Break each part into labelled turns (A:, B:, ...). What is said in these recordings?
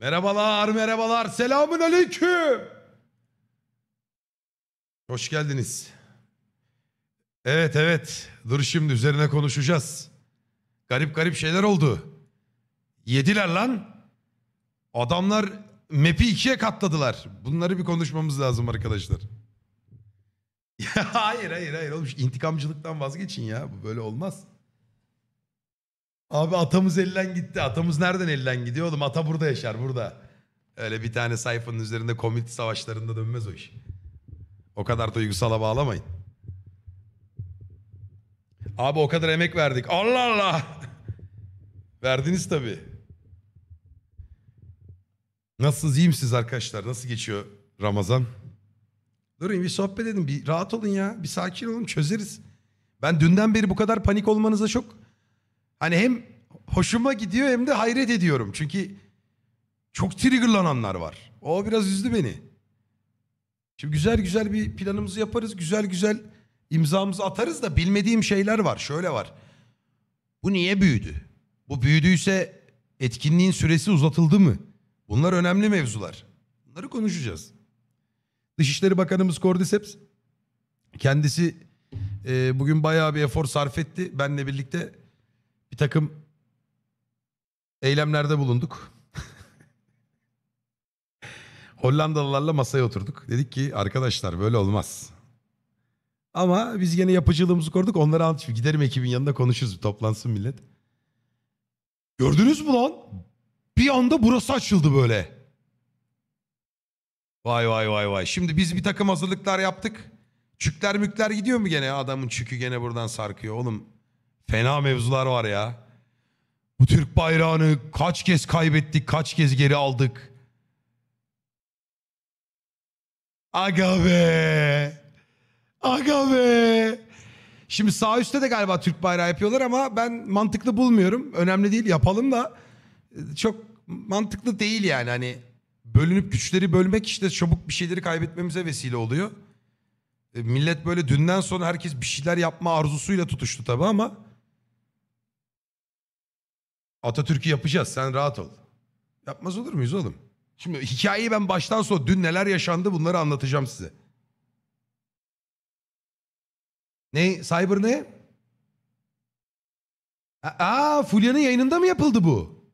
A: Merhabalar, merhabalar. Selamun aleyküm. Hoş geldiniz. Evet, evet. Dur şimdi üzerine konuşacağız. Garip garip şeyler oldu. Yediler lan. Adamlar map'i ikiye katladılar. Bunları bir konuşmamız lazım arkadaşlar. hayır, hayır, hayır. Oğlum intikamcılıktan vazgeçin ya. Bu böyle olmaz. Abi atamız elden gitti. Atamız nereden elden gidiyor oğlum? Ata burada yaşar burada. Öyle bir tane sayfanın üzerinde komit savaşlarında dönmez o iş. O kadar duygusala bağlamayın. Abi o kadar emek verdik. Allah Allah. Verdiniz tabii. Nasılsınız? İyi misiniz arkadaşlar? Nasıl geçiyor Ramazan? Durun bir sohbet edin. Bir rahat olun ya. Bir sakin olun. Çözeriz. Ben dünden beri bu kadar panik olmanıza çok Hani hem hoşuma gidiyor hem de hayret ediyorum. Çünkü çok triggerlananlar var. O biraz üzdü beni. Şimdi güzel güzel bir planımızı yaparız. Güzel güzel imzamızı atarız da bilmediğim şeyler var. Şöyle var. Bu niye büyüdü? Bu büyüdüyse etkinliğin süresi uzatıldı mı? Bunlar önemli mevzular. Bunları konuşacağız. Dışişleri Bakanımız Cordyceps kendisi e, bugün bayağı bir efor sarf etti. Benle birlikte bir takım eylemlerde bulunduk. Hollandalılarla masaya oturduk. Dedik ki arkadaşlar böyle olmaz. Ama biz yine yapıcılığımızı koruduk. Onlara anlatayım. Giderim ekibin yanında konuşuruz. Bir toplansın millet. Gördünüz mü lan? Bir anda burası açıldı böyle. Vay vay vay vay. Şimdi biz bir takım hazırlıklar yaptık. Çükler mükler gidiyor mu gene? Adamın çükü gene buradan sarkıyor. Oğlum Fena mevzular var ya. Bu Türk bayrağını kaç kez kaybettik, kaç kez geri aldık. Aga be. Aga be. Şimdi sağ üstte de galiba Türk bayrağı yapıyorlar ama ben mantıklı bulmuyorum. Önemli değil yapalım da çok mantıklı değil yani hani bölünüp güçleri bölmek işte çabuk bir şeyleri kaybetmemize vesile oluyor. E, millet böyle dünden sonra herkes bir şeyler yapma arzusuyla tutuştu tabii ama Atatürk'ü yapacağız sen rahat ol. Yapmaz olur muyuz oğlum? Şimdi hikayeyi ben baştan sona dün neler yaşandı bunları anlatacağım size. Ne? Cyber ne? Aa Fulya'nın yayınında mı yapıldı bu?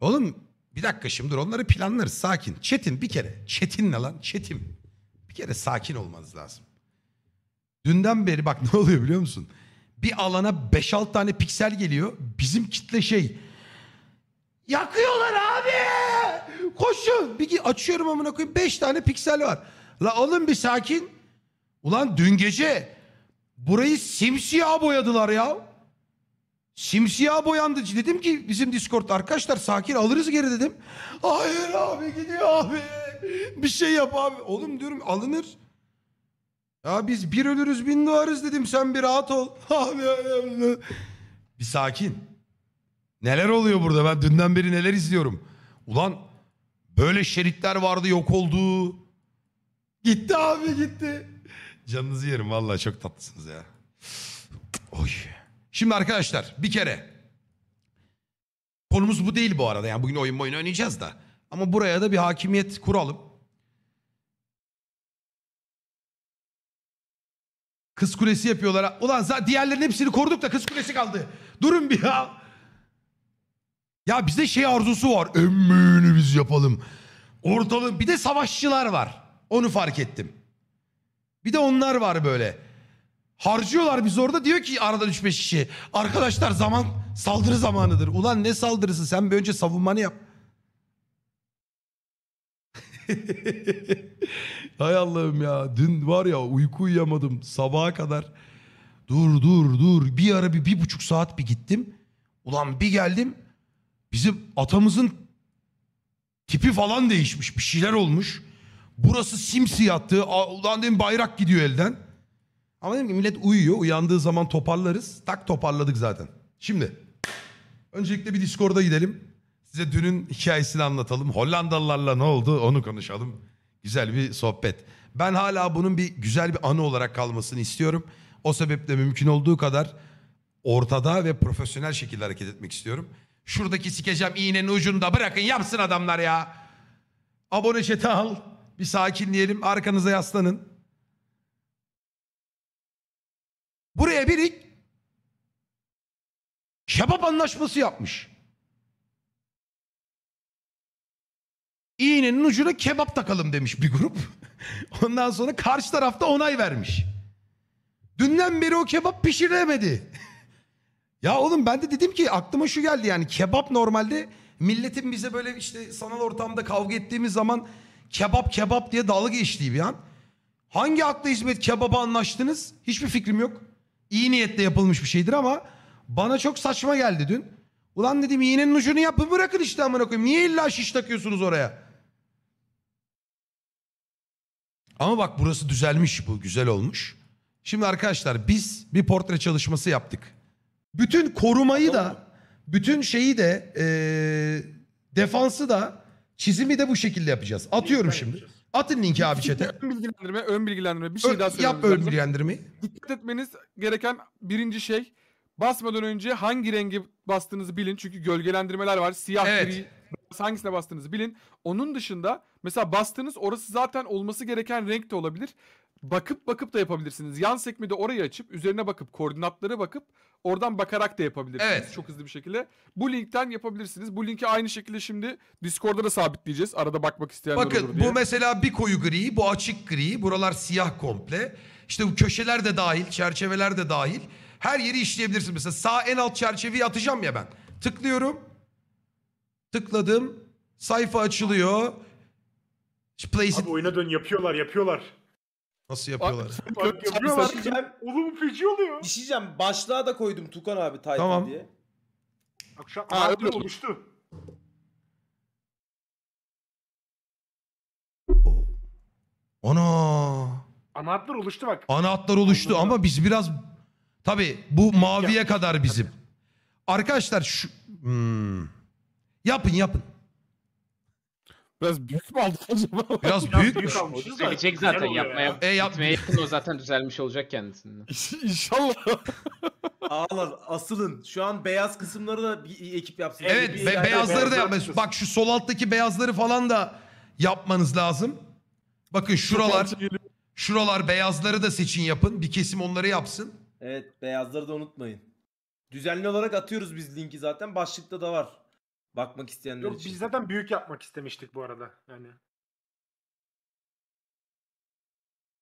A: Oğlum bir dakika şimdi dur onları planlarız sakin. Çetin bir kere. Çetin ne lan? Çetin. Bir kere sakin olmanız lazım. Dünden beri bak ne oluyor biliyor musun? Bir alana 5-6 tane piksel geliyor. Bizim kitle şey Yakıyorlar abi. Koşun. Bir açıyorum amına koyayım Beş tane piksel var. La alın bir sakin. Ulan dün gece burayı simsiyah boyadılar ya. Simsiyah boyandı. Dedim ki bizim Discord arkadaşlar sakin alırız geri dedim.
B: Hayır abi gidiyor abi.
A: Bir şey yap abi. Oğlum diyorum alınır. Ya biz bir ölürüz bin doğarız dedim sen bir rahat ol. Abi bir sakin. Neler oluyor burada? Ben dünden beri neler izliyorum. Ulan böyle şeritler vardı yok oldu. Gitti abi gitti. Canınızı yerim vallahi çok tatlısınız ya. Oy. Şimdi arkadaşlar bir kere konumuz bu değil bu arada. Yani bugün oyun oyun oynayacağız da. Ama buraya da bir hakimiyet kuralım. Kız kulesi yapıyorlar. Ulan diğerlerinin hepsini koruduk da kız kulesi kaldı. Durun bir ya. Ya bizde şey arzusu var. En biz yapalım. Ortalığı bir de savaşçılar var. Onu fark ettim. Bir de onlar var böyle. Harcıyorlar biz orada diyor ki arada 3-5 kişi. Arkadaşlar zaman saldırı zamanıdır. Ulan ne saldırısı sen bir önce savunmanı yap. Hay Allah'ım ya dün var ya uyku uyuyamadım sabaha kadar. Dur dur dur bir ara bir, bir buçuk saat bir gittim. Ulan bir geldim Bizim atamızın tipi falan değişmiş. Bir şeyler olmuş. Burası simsiyahtı. Ulan dedim bayrak gidiyor elden. Ama dedim ki millet uyuyor. Uyandığı zaman toparlarız. Tak toparladık zaten. Şimdi öncelikle bir Discord'a gidelim. Size dünün hikayesini anlatalım. Hollandalılarla ne oldu onu konuşalım. Güzel bir sohbet. Ben hala bunun bir güzel bir anı olarak kalmasını istiyorum. O sebeple mümkün olduğu kadar ortada ve profesyonel şekilde hareket etmek istiyorum. Şuradaki sikeceğim iğnenin ucunda bırakın yapsın adamlar ya. Abone chat'i al. Bir sakinleyelim arkanıza yaslanın. Buraya birik kebap anlaşması yapmış. İğnenin ucuna kebap takalım demiş bir grup. Ondan sonra karşı tarafta onay vermiş. Dünden beri o kebap pişiremedi. Ya oğlum ben de dedim ki aklıma şu geldi yani kebap normalde milletin bize böyle işte sanal ortamda kavga ettiğimiz zaman kebap kebap diye dalga geçtiği bir an. Hangi akla hizmet kebaba anlaştınız? Hiçbir fikrim yok. İyi niyetle yapılmış bir şeydir ama bana çok saçma geldi dün. Ulan dedim iğnenin ucunu yapın bırakın işte amına koyayım. Niye illa şiş takıyorsunuz oraya? Ama bak burası düzelmiş bu güzel olmuş. Şimdi arkadaşlar biz bir portre çalışması yaptık. Bütün korumayı da, bütün şeyi de, e, defansı da, çizimi de bu şekilde yapacağız. Atıyorum şimdi. Atın linki abi chat'e.
B: Ön bilgilendirme, ön bilgilendirme. Bir şey Ö- daha söylememiz Yap ön bilgilendirmeyi. Dikkat etmeniz gereken birinci şey basmadan önce hangi rengi bastığınızı bilin. Çünkü gölgelendirmeler var. Siyah, Evet. gri, hangisine bastığınızı bilin. Onun dışında mesela bastığınız orası zaten olması gereken renk de olabilir bakıp bakıp da yapabilirsiniz. Yan sekmede orayı açıp üzerine bakıp koordinatlara bakıp oradan bakarak da yapabilirsiniz evet. çok hızlı bir şekilde. Bu linkten yapabilirsiniz. Bu linki aynı şekilde şimdi Discord'da da sabitleyeceğiz. Arada bakmak isteyenler Bakın, olur diye. Bakın bu mesela bir koyu gri, bu açık gri, buralar
A: siyah komple. İşte bu köşeler de dahil, çerçeveler de dahil. Her yeri işleyebilirsiniz. Mesela sağ en alt çerçeveyi atacağım ya ben. Tıklıyorum. Tıkladım. Sayfa açılıyor. Place Abi oyuna dön yapıyorlar yapıyorlar. Nasıl yapıyorlar? Bak yapıyorlar. Diyeceğim, Oğlum feci oluyor. bir şey Başlığa da koydum
C: Tukan abi Titan Tamam. diye. Bak şu an Ha, oluştu.
A: Oh. Ana! Anahtar oluştu bak. Anahtar oluştu Anladım. ama biz biraz tabi bu maviye kadar bizim. Arkadaşlar şu Hmm. yapın yapın.
B: Biraz büyük mü aldık acaba? Biraz büyükmüş. almışız da. Gelecek zaten yapmaya. ya. E
C: yap Gitmeye yakın o zaten düzelmiş olacak kendisinde. İnşallah. Ağlar asılın. Şu an beyaz kısımları da bir ekip yapsın. Evet be- beyazları da
A: beyazlar Bak şu sol alttaki beyazları falan da yapmanız lazım. Bakın şuralar şuralar beyazları da seçin yapın. Bir kesim onları yapsın.
C: Evet beyazları da unutmayın. Düzenli olarak atıyoruz biz linki zaten. Başlıkta da var. Bakmak isteyenler Yok, için. Biz zaten büyük yapmak istemiştik bu arada. Yani.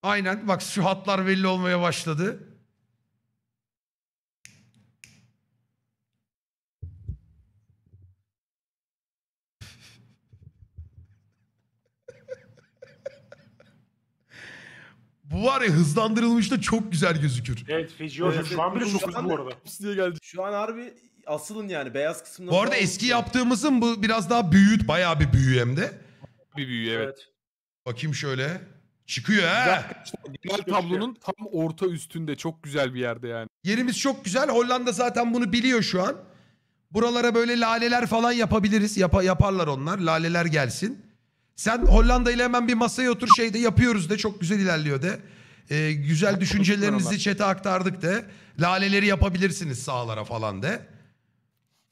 A: Aynen bak şu hatlar belli olmaya başladı. Bu var ya hızlandırılmış da çok güzel gözükür.
B: Evet Fiji evet, şu an bile çok hızlı bu arada.
C: Şu an harbi asılın yani beyaz kısmına. Bu arada eski
A: yaptığımızın bu biraz daha büyüt. Bayağı
B: bir büyü hem de. Bir büyüğü evet. evet. Bakayım şöyle. Çıkıyor ha. Diğer şey, şey. tablonun tam orta üstünde çok güzel bir yerde yani. Yerimiz çok güzel. Hollanda
A: zaten bunu biliyor şu an. Buralara böyle laleler falan yapabiliriz. Yapa, yaparlar onlar. Laleler gelsin. Sen Hollanda ile hemen bir masaya otur şeyde yapıyoruz de çok güzel ilerliyor de. Ee, güzel düşüncelerinizi çete aktardık de. Laleleri yapabilirsiniz sağlara
B: falan de.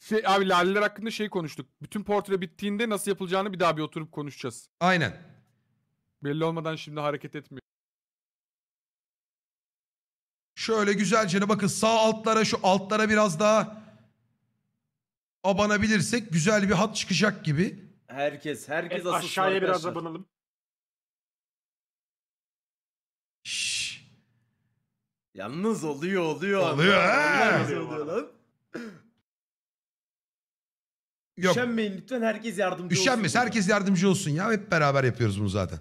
B: Şey, abi laleler hakkında şey konuştuk. Bütün portre bittiğinde nasıl yapılacağını bir daha bir oturup konuşacağız. Aynen. Belli olmadan şimdi hareket etmiyor. Şöyle güzelce de bakın sağ altlara şu altlara
A: biraz daha abanabilirsek güzel bir hat çıkacak gibi.
C: Herkes, herkes evet, aşağıya arkadaşlar. biraz abanalım. Şşş. Yalnız oluyor oluyor. Oluyor he. Yalnız oluyor
A: lan.
B: Yok. Üşenmeyin lütfen herkes yardımcı Üşenmez. olsun. Herkes
A: yardımcı olsun ya. Hep beraber yapıyoruz bunu zaten.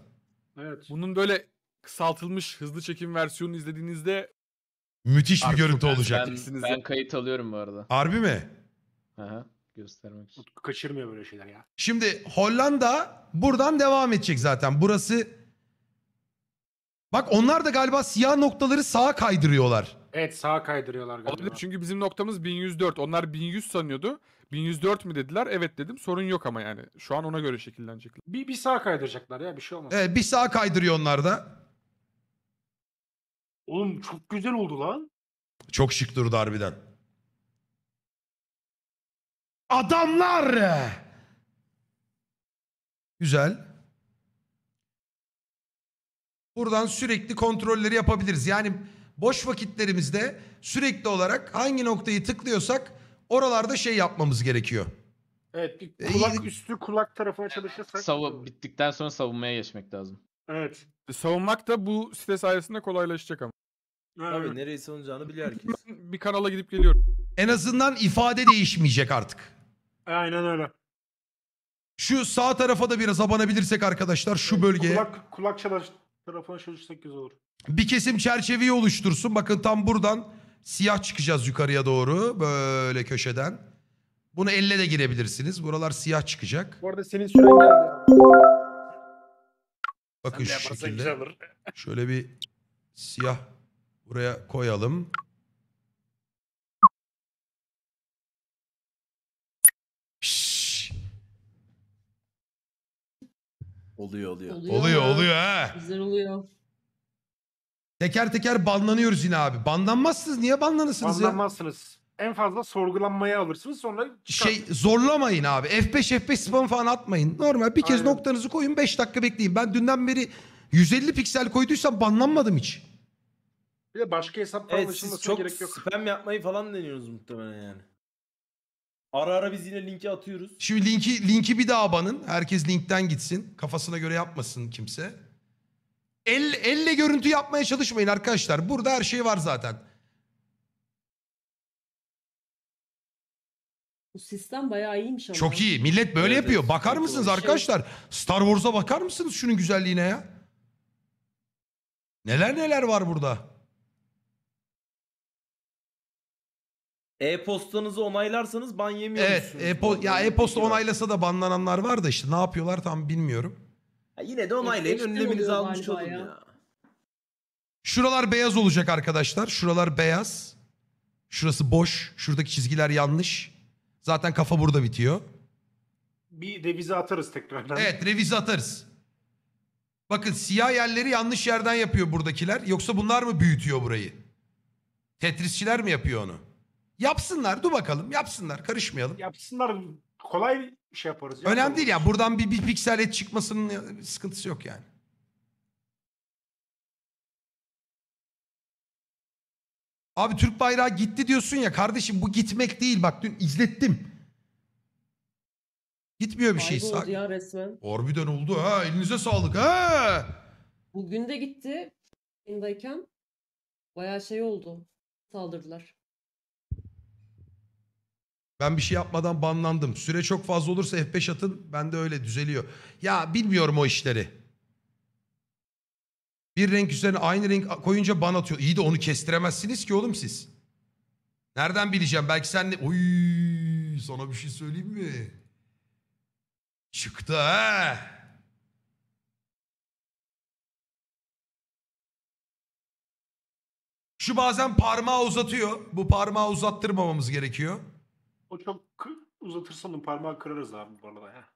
B: Evet. Bunun böyle kısaltılmış hızlı çekim versiyonunu izlediğinizde
A: Müthiş bir görüntü ben- olacak. Ben, Çekeceksiniz ben
B: kayıt alıyorum bu arada. Harbi mi? Aha, göstermek için. kaçırmıyor böyle şeyler ya.
A: Şimdi Hollanda buradan devam edecek zaten. Burası... Bak onlar da galiba siyah noktaları sağa kaydırıyorlar.
B: Evet sağa kaydırıyorlar galiba. Olabilir çünkü bizim noktamız 1104. Onlar 1100 sanıyordu. 1104 mi dediler? Evet dedim. Sorun yok ama yani. Şu an ona göre şekillenecekler.
C: Bir, bir sağa kaydıracaklar ya bir şey olmaz.
A: Evet bir sağa kaydırıyor onlar da.
C: Oğlum çok güzel oldu lan.
A: Çok şık durdu harbiden. Adamlar! Güzel. Buradan sürekli kontrolleri yapabiliriz. Yani boş vakitlerimizde sürekli olarak hangi noktayı tıklıyorsak oralarda şey yapmamız gerekiyor.
B: Evet bir e, kulak
A: ee, üstü kulak tarafına
C: çalışırsak. Savu bittikten sonra savunmaya geçmek lazım.
B: Evet. E, savunmak da bu site sayesinde kolaylaşacak ama.
C: Evet. Tabii nereye savunacağını biliyor herkes.
B: Bir kanala gidip geliyorum. En azından ifade değişmeyecek artık. E, aynen öyle. Şu
A: sağ tarafa da biraz abanabilirsek arkadaşlar şu bölgeye. Kulak,
C: kulak çalış tarafına çalışsak güzel olur
A: bir kesim çerçeveyi oluştursun. Bakın tam buradan siyah çıkacağız yukarıya doğru böyle köşeden. Bunu elle de girebilirsiniz. Buralar siyah çıkacak.
B: Bu arada senin süren geldi.
A: Bakın şu şekilde. Şöyle bir siyah buraya koyalım. Oluyor oluyor. Oluyor oluyor, oluyor ha.
C: Güzel oluyor.
A: Teker teker banlanıyoruz yine abi. Banlanmazsınız. Niye banlanırsınız ya?
C: Anlamazsınız. En
A: fazla sorgulanmaya alırsınız sonra çıkar. Şey zorlamayın abi. F5 F5 spam falan atmayın. Normal bir kez Aynen. noktanızı koyun 5 dakika bekleyin. Ben dünden beri 150 piksel koyduysam banlanmadım hiç. Bir de başka hesap Evet siz paylaşılmasına çok
C: gerek yok. spam yapmayı falan deniyoruz muhtemelen yani. Ara ara biz yine linki atıyoruz.
A: Şimdi linki linki bir daha banın. Herkes linkten gitsin. Kafasına göre yapmasın kimse. El, elle görüntü yapmaya çalışmayın arkadaşlar. Burada her şey var zaten.
C: Bu sistem bayağı iyiymiş ama. Çok iyi. Millet böyle Evet, yapıyor. Bakar mısınız doğru. arkadaşlar?
A: Star Wars'a bakar mısınız şunun güzelliğine ya? Neler neler var burada.
C: E-postanızı onaylarsanız ban yemiyorsunuz. Evet, e-po- ya e-posta onaylasa
A: da banlananlar var da işte ne yapıyorlar tam bilmiyorum.
C: Ya yine de onaylayın Eşleştim önleminizi almış olun ya.
A: Şuralar beyaz olacak arkadaşlar. Şuralar beyaz. Şurası boş. Şuradaki çizgiler yanlış. Zaten kafa burada bitiyor. Bir revize atarız tekrardan. Evet revize atarız. Bakın siyah yerleri yanlış yerden yapıyor buradakiler. Yoksa bunlar mı büyütüyor burayı? Tetrisçiler mi yapıyor onu? Yapsınlar dur bakalım yapsınlar karışmayalım. Yapsınlar kolay şey yaparız. Ya, Önemli değil ya. Buradan bir, bir piksel et çıkmasının e, sıkıntısı yok yani. Abi Türk bayrağı gitti diyorsun ya kardeşim bu gitmek değil bak dün izlettim. Gitmiyor bir şey. Kayboldu
C: ya resmen.
A: Harbiden oldu ha elinize sağlık ha.
C: Bugün de gitti. Yayındayken bayağı şey oldu. Saldırdılar.
A: Ben bir şey yapmadan banlandım. Süre çok fazla olursa F5 atın. Ben de öyle düzeliyor. Ya bilmiyorum o işleri. Bir renk üzerine aynı renk koyunca ban atıyor. İyi de onu kestiremezsiniz ki oğlum siz. Nereden bileceğim? Belki sen... Oy, sana bir şey söyleyeyim mi? Çıktı ha. Şu bazen parmağı uzatıyor. Bu parmağı uzattırmamamız gerekiyor. O çok uzatırsan o parmağı kırarız abi bu arada. ya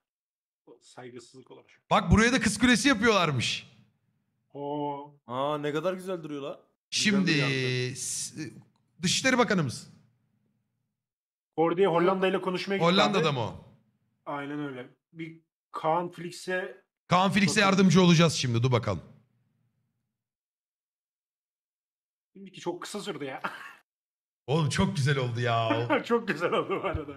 C: O Saygısızlık olarak.
A: Bak buraya da kız kulesi yapıyorlarmış. Oo. Aa ne
C: kadar güzel duruyor la.
A: Şimdi s- Dışişleri Bakanımız.
C: Kordiye Hollanda
A: ile konuşmaya gitti Hollanda'da abi. mı o?
C: Aynen öyle. Bir
A: Kaan Flix'e Kaan Felix'e yardımcı olacağız şimdi dur bakalım. Şimdiki çok kısa sürdü ya. Oğlum çok güzel oldu ya.
C: Çok güzel oldu bu arada.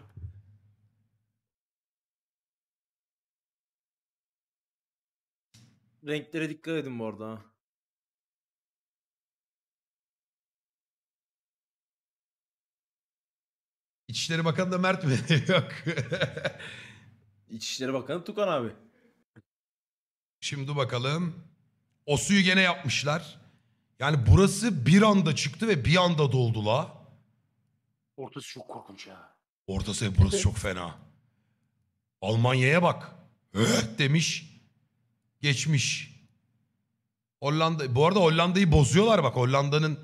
C: Renklere dikkat edin bu arada.
A: İçişleri Bakanı da Mert mi? Yok. İçişleri Bakanı Tukan abi. Şimdi bakalım. O suyu gene yapmışlar. Yani burası bir anda çıktı ve bir anda doldu la. Ortası çok korkunç ya. Ortası burası çok fena. Almanya'ya bak. Evet demiş. Geçmiş. Hollanda bu arada Hollanda'yı bozuyorlar bak Hollanda'nın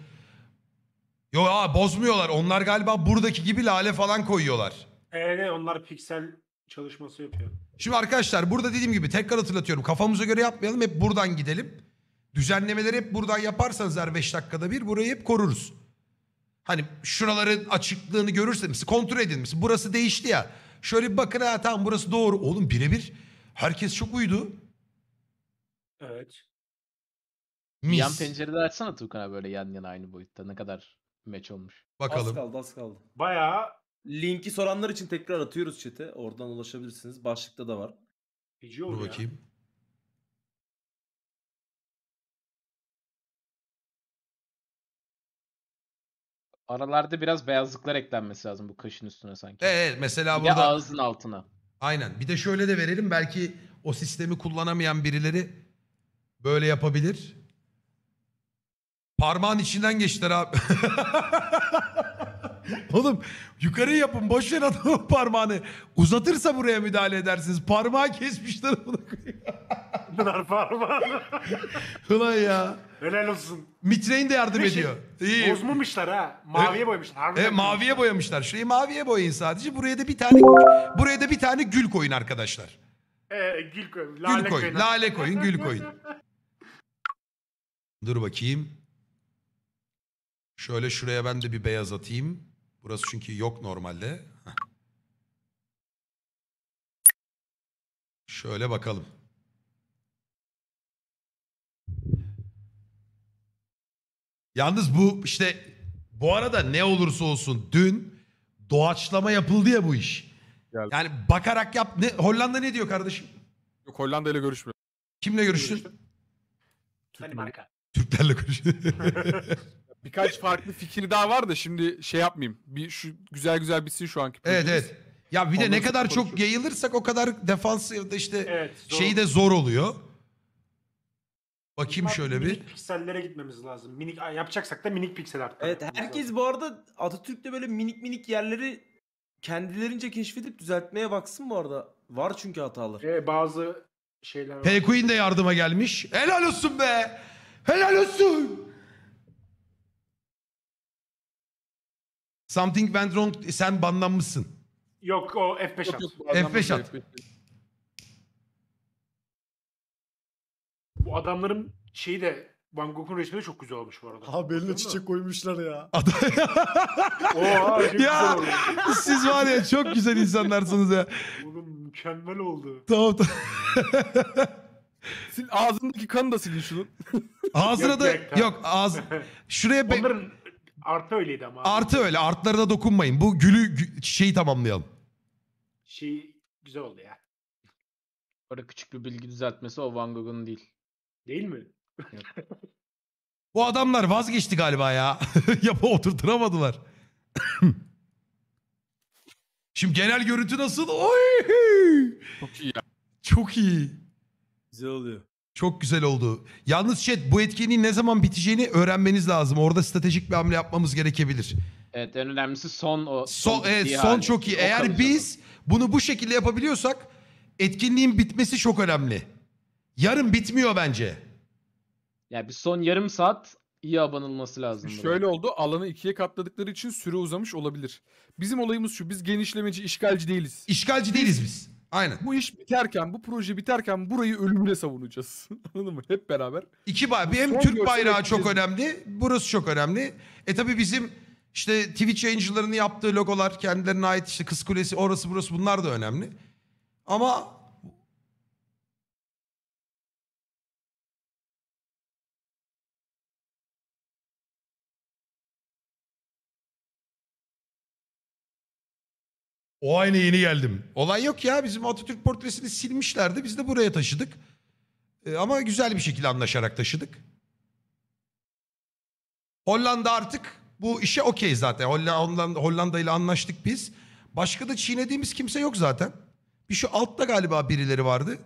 A: yo aa bozmuyorlar. Onlar galiba buradaki gibi lale falan koyuyorlar.
C: Evet onlar piksel çalışması yapıyor.
A: Şimdi arkadaşlar burada dediğim gibi tekrar hatırlatıyorum. Kafamıza göre yapmayalım. Hep buradan gidelim. Düzenlemeleri hep buradan yaparsanız her 5 dakikada bir burayı hep koruruz. Hani şuraların açıklığını görürseniz kontrol edin. Mesela burası değişti ya. Şöyle bir bakın ha tamam burası doğru. Oğlum birebir herkes çok uyudu. Evet. Mis. Yan
C: pencerede açsana Tuğkan böyle yan yana aynı boyutta. Ne kadar meç olmuş. Bakalım. Az kaldı az kaldı. Bayağı linki soranlar için tekrar atıyoruz chat'e. Oradan ulaşabilirsiniz. Başlıkta da var. Dur bakayım. Aralarda biraz beyazlıklar eklenmesi lazım bu kaşın üstüne sanki. Evet mesela Bir de burada. ağzın altına.
A: Aynen. Bir de şöyle de verelim belki o sistemi kullanamayan birileri böyle yapabilir. Parmağın içinden geçtiler abi. Oğlum yukarı yapın boş ver adamın parmağını. Uzatırsa buraya müdahale edersiniz. Parmağı kesmişler onu taktılar parmağını. Ulan ya. Helal olsun. Mitre'in de yardım Ne şey? ediyor. İyi. Bozmamışlar ha. Maviye Evet. boyamışlar. E, harbiden. maviye boyamışlar. Şurayı maviye boyayın sadece. Buraya da bir tane buraya da bir tane gül koyun arkadaşlar.
B: E, gül koyun. Lale gül koyun. koyun. Lale koyun, gül koyun.
A: Dur bakayım. Şöyle şuraya ben de bir beyaz atayım. Burası çünkü yok normalde. Şöyle bakalım. Yalnız bu işte bu arada ne olursa olsun dün doğaçlama yapıldı ya bu iş. Geldi. Yani bakarak yap. Ne, Hollanda ne diyor kardeşim?
B: Yok Hollanda ile görüşmüyor. Kimle görüştün? Danimarka. Türklerle görüştün. Birkaç farklı fikir daha var da şimdi şey yapmayayım. Bir şu güzel güzel bitsin şu anki. Evet evet. Ya bir de Ondan ne kadar çok
A: yayılırsak o kadar defans da işte Evet, şeyi de zor oluyor. Bakayım şöyle bir. Minik piksellere
C: gitmemiz lazım. Minik yapacaksak da minik piksel artık. Evet herkes bu arada Atatürk'te böyle minik minik yerleri kendilerince keşfedip düzeltmeye baksın bu arada. Var çünkü hatalar. Ee, bazı şeyler var. Pekuin
A: de yardıma gelmiş. Helal olsun be. Helal olsun. Something went wrong. Sen banlanmışsın.
C: Yok o F5 at. F5 at. Bu adamların şeyi de Van Gogh'un resmi de çok
A: güzel olmuş bu arada. Ha beline çiçek
C: koymuşlar ya. Oha çok güzel siz var
A: ya çok güzel insanlarsınız ya.
C: Oğlum mükemmel oldu.
A: Tamam tamam. Sil, ağzındaki kanı da silin şunun. Ağzına da yok, yok ağz şuraya be- Onların
C: artı öyleydi ama.
A: artı öyle artlarına dokunmayın. Bu gülü şeyi tamamlayalım.
C: Şey güzel oldu ya. Orada
A: küçük bir bilgi düzeltmesi o Van Gogh'un değil. Değil mi? Bu adamlar vazgeçti galiba ya. Yapı oturtamadılar. Şimdi genel görüntü nasıl? Oy! Çok iyi ya. Çok iyi. Güzel oluyor. Çok güzel oldu. Yalnız chat bu etkinliğin ne zaman biteceğini öğrenmeniz lazım. Orada stratejik bir hamle yapmamız gerekebilir. Evet en önemlisi son o. Son, son, evet, son çok iyi. Eğer biz bunu bu şekilde yapabiliyorsak etkinliğin bitmesi
B: çok önemli. Yarım bitmiyor bence. Ya bir son yarım saat iyi abanılması lazım. Şöyle oldu alanı ikiye katladıkları için süre uzamış olabilir. Bizim olayımız şu biz genişlemeci işgalci değiliz. İşgalci değiliz biz. Aynen. Bu iş biterken bu proje biterken burayı ölümle savunacağız. Anladın mı? Hep beraber. İki bay Bu hem son Türk bayrağı etkileyecek. çok
A: önemli. Burası çok önemli. E tabi bizim işte Twitch yayıncılarının yaptığı logolar kendilerine ait işte Kız Kulesi orası burası bunlar da önemli. Ama O aynı yeni geldim. Olay yok ya bizim Atatürk portresini silmişlerdi biz de buraya taşıdık. E, ama güzel bir şekilde anlaşarak taşıdık. Hollanda artık bu işe okey zaten. Hollanda, Hollanda ile anlaştık biz. Başka da çiğnediğimiz kimse yok zaten. Bir şu altta galiba birileri vardı.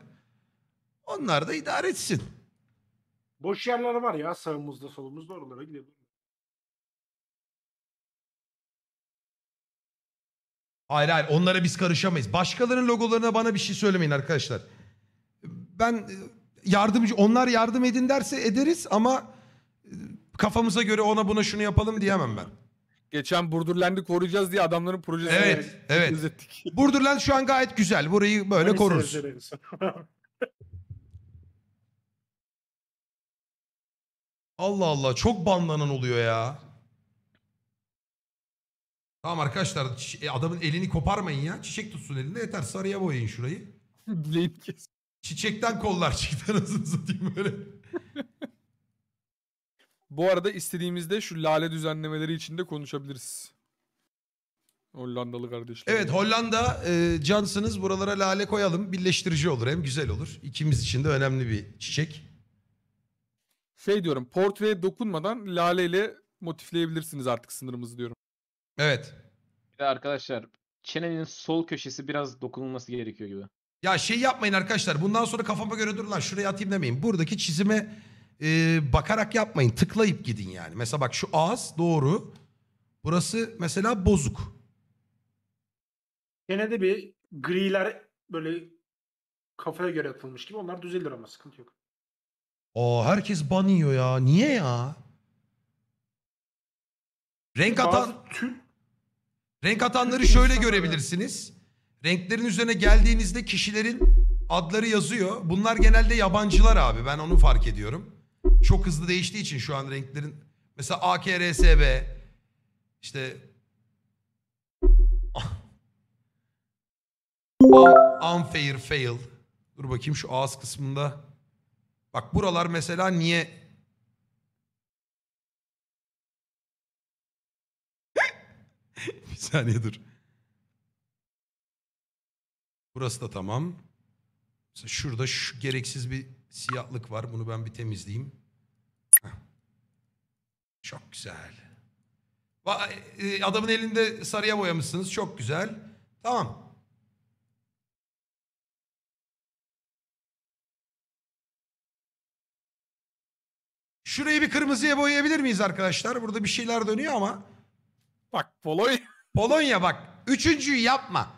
A: Onlar da idare etsin.
C: Boş yerler var ya sağımızda solumuzda oralara gidelim.
A: Hayır hayır onlara biz karışamayız. Başkalarının logolarına bana bir şey söylemeyin arkadaşlar. Ben e, yardımcı onlar yardım edin derse ederiz ama e, kafamıza göre ona buna şunu yapalım diyemem ben. Geçen Burdurland'ı koruyacağız diye adamların projesini Evet, evet. izlettik. Burdurland şu an gayet güzel. Burayı böyle hani koruruz. Allah Allah çok banlanan oluyor ya. Tamam arkadaşlar e, adamın elini koparmayın ya. Çiçek tutsun elinde yeter. Sarıya boyayın şurayı. Bileğim kes.
B: Çiçekten kollar çıktı anasını satayım böyle. Bu arada istediğimizde şu lale düzenlemeleri için de konuşabiliriz. Hollandalı kardeşler.
A: Evet Hollanda e, cansınız buralara lale koyalım. Birleştirici olur hem güzel
B: olur. İkimiz için de önemli bir çiçek. Şey diyorum portföye dokunmadan laleyle motifleyebilirsiniz artık sınırımızı diyorum. Evet. Bir
A: de arkadaşlar
C: çenenin sol köşesi biraz dokunulması gerekiyor gibi.
B: Ya şey yapmayın arkadaşlar. Bundan
A: sonra kafama göre durun lan şuraya atayım demeyin. Buradaki çizime e, bakarak yapmayın. Tıklayıp gidin yani. Mesela bak şu ağız doğru. Burası mesela bozuk.
C: Gene de bir griler
A: böyle kafaya göre
C: yapılmış gibi. Onlar düzelir ama sıkıntı yok.
A: Aa herkes banıyor ya. Niye ya? Renk atan... Bazı tül, Renk atanları şöyle görebilirsiniz. Renklerin üzerine geldiğinizde kişilerin adları yazıyor. Bunlar genelde yabancılar abi. Ben onu fark ediyorum. Çok hızlı değiştiği için şu an renklerin mesela AKRSB işte unfair fail. Dur bakayım şu ağız kısmında. Bak buralar mesela niye saniye dur. Burası da tamam. Mesela şurada şu gereksiz bir siyahlık var. Bunu ben bir temizleyeyim. Çok güzel. E, adamın elinde sarıya boyamışsınız. Çok güzel. Tamam. Şurayı bir kırmızıya boyayabilir miyiz arkadaşlar? Burada bir şeyler dönüyor ama. Bak follow Polonya bak. Üçüncüyü yapma.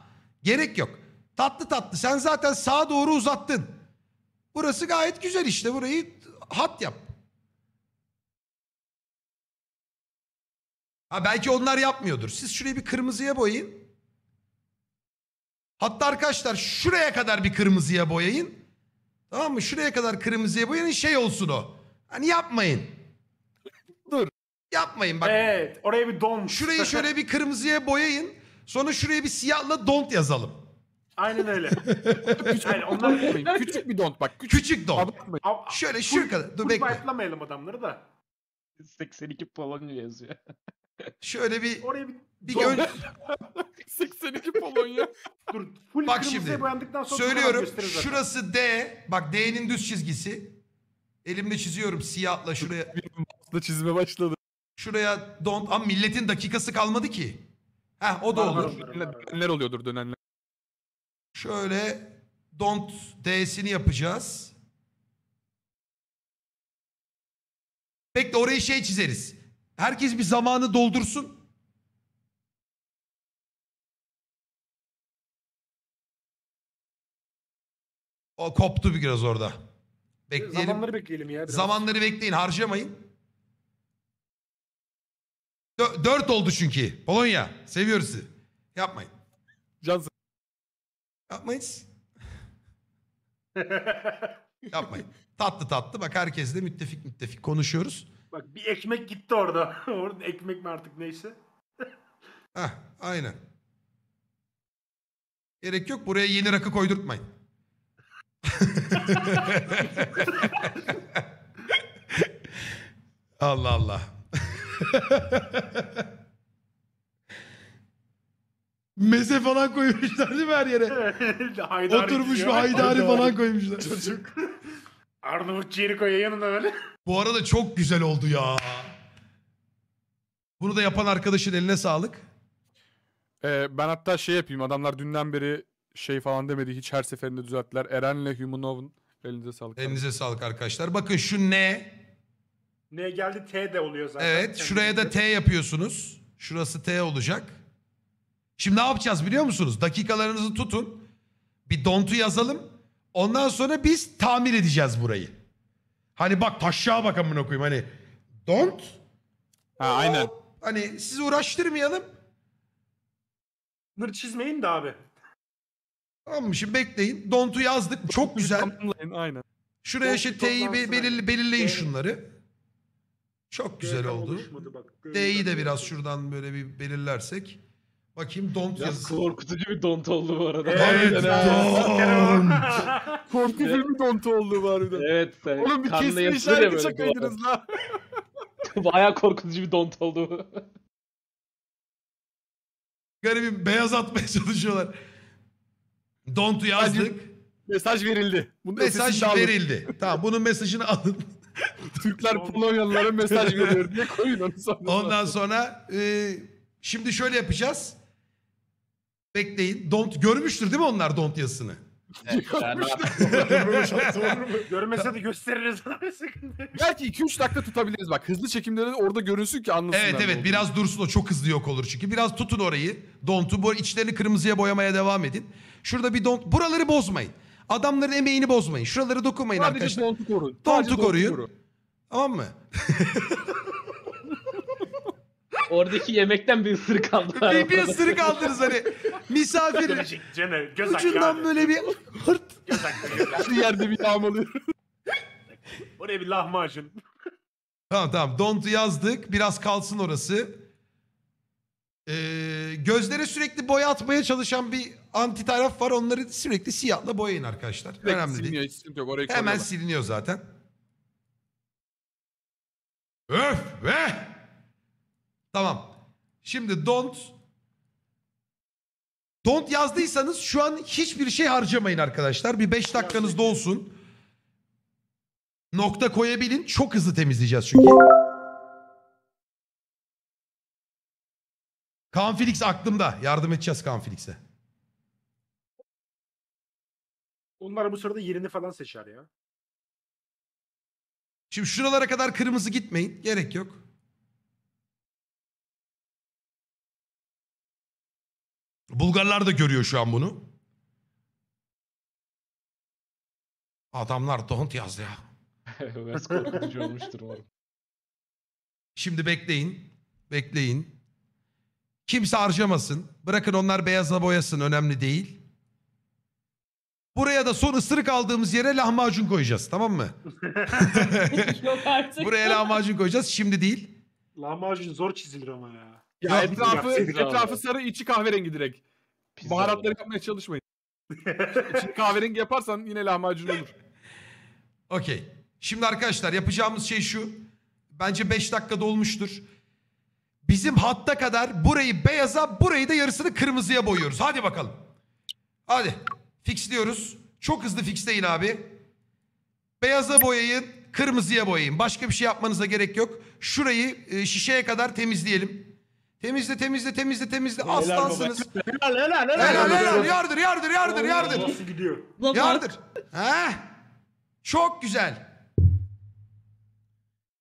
A: Gerek yok. Tatlı tatlı. Sen zaten sağa doğru uzattın. Burası gayet güzel işte. Burayı hat yap. Ha belki onlar yapmıyordur. Siz şurayı bir kırmızıya boyayın. Hatta arkadaşlar şuraya kadar bir kırmızıya boyayın. Tamam mı? Şuraya kadar kırmızıya boyayın şey olsun o. Hani yapmayın. Yapmayın bak. Evet oraya bir don. Şurayı şöyle bir kırmızıya boyayın. Sonra şuraya bir siyahla don't yazalım. Aynen öyle. yani onlar Küçük bir don't bak. Küçük, küçük don't. Abartmayın. Ab- Şöyle şu kadar. Dur bekle. Byte'lamayalım adamları da.
C: 82 Polonya yazıyor.
A: Şöyle bir Oraya bir bir Don't. gön- 82 Polonya. dur. Full Bak kırmızıya şimdi, boyandıktan sonra söylüyorum. gösteririz zaten. Şurası D. Bak D'nin düz çizgisi. Elimle çiziyorum siyahla şuraya. Aslında çizme başladı. Şuraya don't. Ama milletin dakikası kalmadı ki. Heh o da olur.
B: Dönenler oluyordur dönenler.
A: Şöyle don't D'sini yapacağız. Bekle orayı şey çizeriz. Herkes bir zamanı doldursun. O koptu biraz orada. Bekleyelim. Zamanları bekleyelim ya. Biraz. Zamanları bekleyin harcamayın dört oldu çünkü. Polonya. Seviyoruz sizi. Yapmayın. Can Yapmayız. Yapmayın. Tatlı tatlı bak herkes de müttefik müttefik konuşuyoruz. Bak bir
C: ekmek gitti orada. Orada ekmek mi artık neyse.
A: Heh, aynen. Gerek yok buraya yeni rakı koydurtmayın. Allah Allah. Meze falan koymuşlar değil mi her yere? Haydari Oturmuş bir diyor. haydari falan koymuşlar. Çocuk. Arnavut ciğeri koyuyor yanında böyle. Bu arada çok güzel oldu ya.
B: Bunu da yapan arkadaşın eline sağlık. Ee, ben hatta şey yapayım. Adamlar dünden beri şey falan demedi. Hiç her seferinde düzelttiler. Eren'le Humanov'un elinize sağlık. Elinize
A: sağlık arkadaşlar. Bakın şu ne? N geldi T de oluyor zaten. Evet şuraya da T yapıyorsunuz. Şurası T olacak. Şimdi ne yapacağız biliyor musunuz? Dakikalarınızı tutun. Bir dontu yazalım. Ondan sonra biz tamir edeceğiz burayı. Hani bak taşşağa bak amına koyayım hani don't. Ha o, aynen. Hani sizi uğraştırmayalım. Bunları çizmeyin de abi. Tamam mı? Şimdi bekleyin. Don't'u yazdık. Çok güzel. aynen. Şuraya şu şey T'yi belirleyin şunları. Çok güzel evet, oldu. Bak, D'yi de biraz şuradan böyle bir belirlersek. Bakayım don't ya
B: yazısı. Korkutucu bir don't oldu bu arada. Evet, evet don't. Korku filmi don't oldu bu arada. Evet. evet. Oğlum bir kesin işareti çakaydınız lan. Baya korkutucu bir don't oldu Garip bir
A: beyaz atmaya çalışıyorlar. Don't'u yazdık. Mesaj verildi. Bunun mesaj verildi. tamam bunun mesajını alın. Türkler Polonyalılara mesaj veriyor diye koyun onu sonra. Ondan sonra e, şimdi şöyle yapacağız. Bekleyin. Don't görmüştür değil mi onlar don't yazısını? Evet, Görmese de gösteririz abi Belki 2-3 dakika tutabiliriz bak. Hızlı çekimleri orada görünsün ki anlasınlar. Evet evet biraz dursun o çok hızlı yok olur çünkü. Biraz tutun orayı. Don't'u bu içlerini kırmızıya boyamaya devam edin. Şurada bir don't. Buraları bozmayın. Adamların emeğini bozmayın. Şuraları dokunmayın Sadece arkadaşlar. don't'u koruyun. Don't'u koruyun. koruyun. Tamam mı?
C: Oradaki yemekten bir ısırık aldılar. bir, bir ısırık aldınız
A: hani. Misafir
C: Cene göz ucundan böyle
A: bir hırt Göz hakkı. yerde bir yağmalıyor. Oraya bir lahmacun. Tamam tamam. Don't yazdık. Biraz kalsın orası. Ee, gözlere sürekli boya atmaya çalışan bir anti taraf var. Onları sürekli siyahla boyayın
B: arkadaşlar. Önemli değil. yok. Hemen koruyalım.
A: siliniyor zaten. Öf ve. Tamam. Şimdi don't. Don't yazdıysanız şu an hiçbir şey harcamayın arkadaşlar. Bir 5 dakikanız da olsun. Nokta koyabilin. Çok hızlı temizleyeceğiz çünkü. Kaan Felix aklımda. Yardım edeceğiz Kaan Felix'e.
C: Onlar bu sırada yerini falan
A: seçer ya. Şimdi şuralara kadar kırmızı gitmeyin. Gerek yok. Bulgarlar da görüyor şu an bunu. Adamlar don't yazdı ya.
C: Biraz korkutucu olmuştur umarım.
A: Şimdi bekleyin. Bekleyin. Kimse harcamasın. Bırakın onlar beyaza boyasın. Önemli değil. Buraya da son ısırık aldığımız yere lahmacun koyacağız tamam mı? Yok artık. Buraya lahmacun koyacağız şimdi değil.
B: Lahmacun zor çizilir ama ya. Ya, Ya, etrafı, etrafı abi. sarı içi kahverengi direkt. Pizza Baharatları yapmaya çalışmayın. İçi kahverengi yaparsan yine lahmacun olur.
A: Okey. Şimdi arkadaşlar yapacağımız şey şu. Bence 5 dakika dolmuştur. Bizim hatta kadar burayı beyaza, burayı da yarısını kırmızıya boyuyoruz. Hadi bakalım. Hadi. Fixliyoruz. Çok hızlı fixleyin abi. Beyaza boyayın, kırmızıya boyayın. Başka bir şey yapmanıza gerek yok. Şurayı e, şişeye kadar temizleyelim. Temizle temizle temizle temizle aslansınız.
C: Helal helal helal. Helal helal yardır yardır yardır yardır. Nasıl
A: gidiyor? Yardır. He? Çok güzel.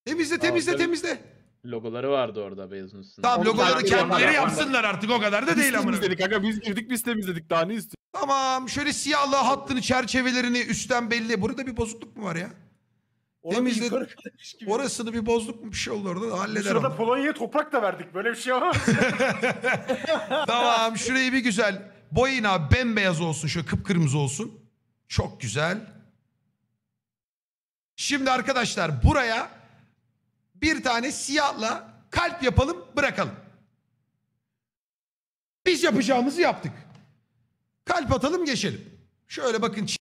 A: Temizle temizle temizle.
C: Logoları vardı orada beyazın üstünde. Tamam logoları kendileri yapsınlar
A: artık o kadar da değil amına. Biz temizledik kanka biz girdik biz temizledik daha ne istiyor? Tamam şöyle siyahlığı hattını çerçevelerini üstten belli. Burada bir bozukluk mu var ya? Temizledik. Orasını bir bozduk mu bir şey oldu orada da halleder Şurada onu. Polonya'ya toprak da verdik böyle bir şey ama. tamam şurayı bir güzel boyayın abi bembeyaz olsun şöyle kıpkırmızı olsun. Çok güzel. Şimdi arkadaşlar buraya bir tane siyahla kalp yapalım bırakalım. Biz yapacağımızı
B: yaptık. Kalp atalım geçelim. Şöyle bakın